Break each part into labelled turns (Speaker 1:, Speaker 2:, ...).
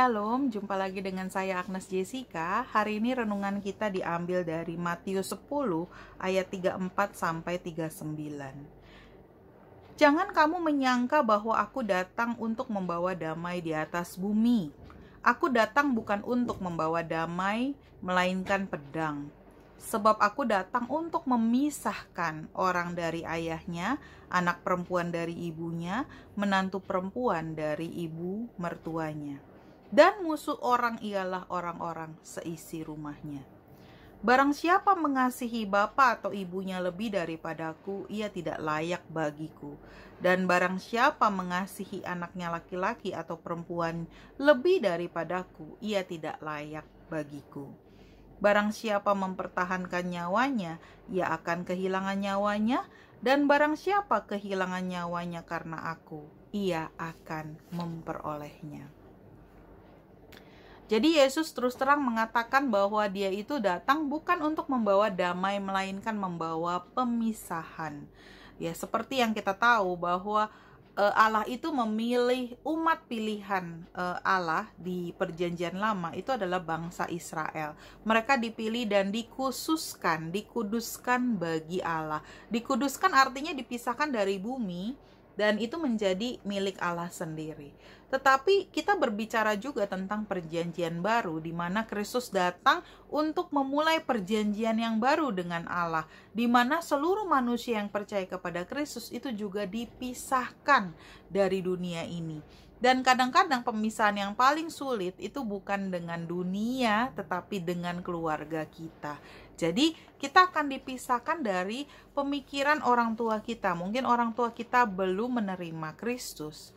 Speaker 1: Halo, jumpa lagi dengan saya Agnes Jessica. Hari ini renungan kita diambil dari Matius 10 ayat 34 sampai 39. Jangan kamu menyangka bahwa aku datang untuk membawa damai di atas bumi. Aku datang bukan untuk membawa damai, melainkan pedang. Sebab aku datang untuk memisahkan orang dari ayahnya, anak perempuan dari ibunya, menantu perempuan dari ibu mertuanya dan musuh orang ialah orang-orang seisi rumahnya. Barang siapa mengasihi bapa atau ibunya lebih daripadaku, ia tidak layak bagiku. Dan barang siapa mengasihi anaknya laki-laki atau perempuan lebih daripadaku, ia tidak layak bagiku. Barang siapa mempertahankan nyawanya, ia akan kehilangan nyawanya, dan barang siapa kehilangan nyawanya karena aku, ia akan memperolehnya. Jadi Yesus terus terang mengatakan bahwa dia itu datang bukan untuk membawa damai melainkan membawa pemisahan. Ya, seperti yang kita tahu bahwa eh, Allah itu memilih umat pilihan eh, Allah di Perjanjian Lama itu adalah bangsa Israel. Mereka dipilih dan dikhususkan, dikuduskan bagi Allah. Dikuduskan artinya dipisahkan dari bumi dan itu menjadi milik Allah sendiri. Tetapi kita berbicara juga tentang perjanjian baru di mana Kristus datang untuk memulai perjanjian yang baru dengan Allah, di mana seluruh manusia yang percaya kepada Kristus itu juga dipisahkan dari dunia ini. Dan kadang-kadang pemisahan yang paling sulit itu bukan dengan dunia, tetapi dengan keluarga kita. Jadi kita akan dipisahkan dari pemikiran orang tua kita. Mungkin orang tua kita belum menerima Kristus.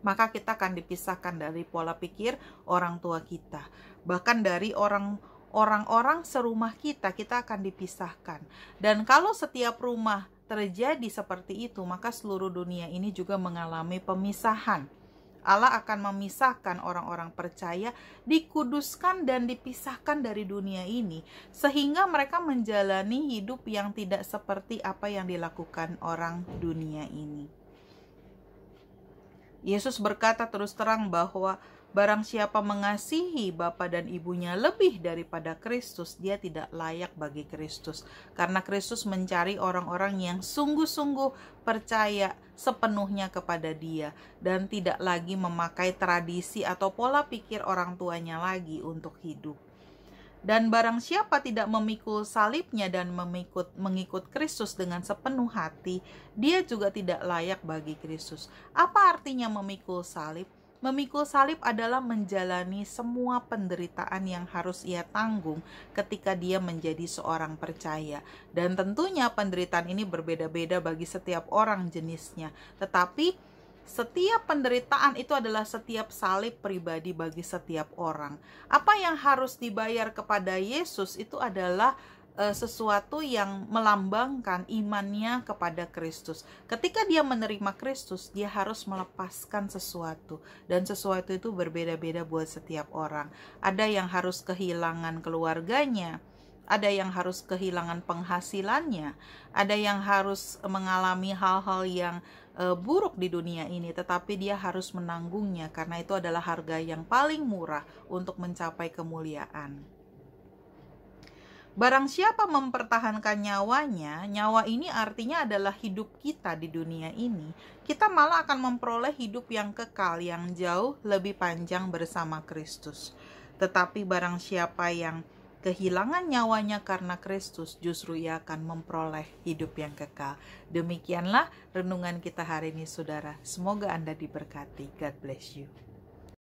Speaker 1: Maka kita akan dipisahkan dari pola pikir orang tua kita. Bahkan dari orang orang-orang serumah kita, kita akan dipisahkan. Dan kalau setiap rumah terjadi seperti itu, maka seluruh dunia ini juga mengalami pemisahan Allah akan memisahkan orang-orang percaya, dikuduskan dan dipisahkan dari dunia ini, sehingga mereka menjalani hidup yang tidak seperti apa yang dilakukan orang dunia ini. Yesus berkata terus terang bahwa Barang siapa mengasihi bapa dan ibunya lebih daripada Kristus, dia tidak layak bagi Kristus. Karena Kristus mencari orang-orang yang sungguh-sungguh percaya sepenuhnya kepada dia dan tidak lagi memakai tradisi atau pola pikir orang tuanya lagi untuk hidup. Dan barang siapa tidak memikul salibnya dan memikut, mengikut Kristus dengan sepenuh hati, dia juga tidak layak bagi Kristus. Apa artinya memikul salib? Memikul salib adalah menjalani semua penderitaan yang harus ia tanggung ketika dia menjadi seorang percaya. Dan tentunya penderitaan ini berbeda-beda bagi setiap orang jenisnya. Tetapi setiap penderitaan itu adalah setiap salib pribadi bagi setiap orang. Apa yang harus dibayar kepada Yesus itu adalah Eh, sesuatu yang melambangkan imannya kepada Kristus. Ketika dia menerima Kristus, dia harus melepaskan sesuatu dan sesuatu itu berbeda-beda buat setiap orang. Ada yang harus kehilangan keluarganya, ada yang harus kehilangan penghasilannya, ada yang harus mengalami hal-hal yang eh, buruk di dunia ini, tetapi dia harus menanggungnya karena itu adalah harga yang paling murah untuk mencapai kemuliaan. Barang siapa mempertahankan nyawanya, nyawa ini artinya adalah hidup kita di dunia ini. Kita malah akan memperoleh hidup yang kekal, yang jauh lebih panjang bersama Kristus. Tetapi barang siapa yang kehilangan nyawanya karena Kristus, justru ia akan memperoleh hidup yang kekal. Demikianlah renungan kita hari ini, saudara. Semoga Anda diberkati. God bless you.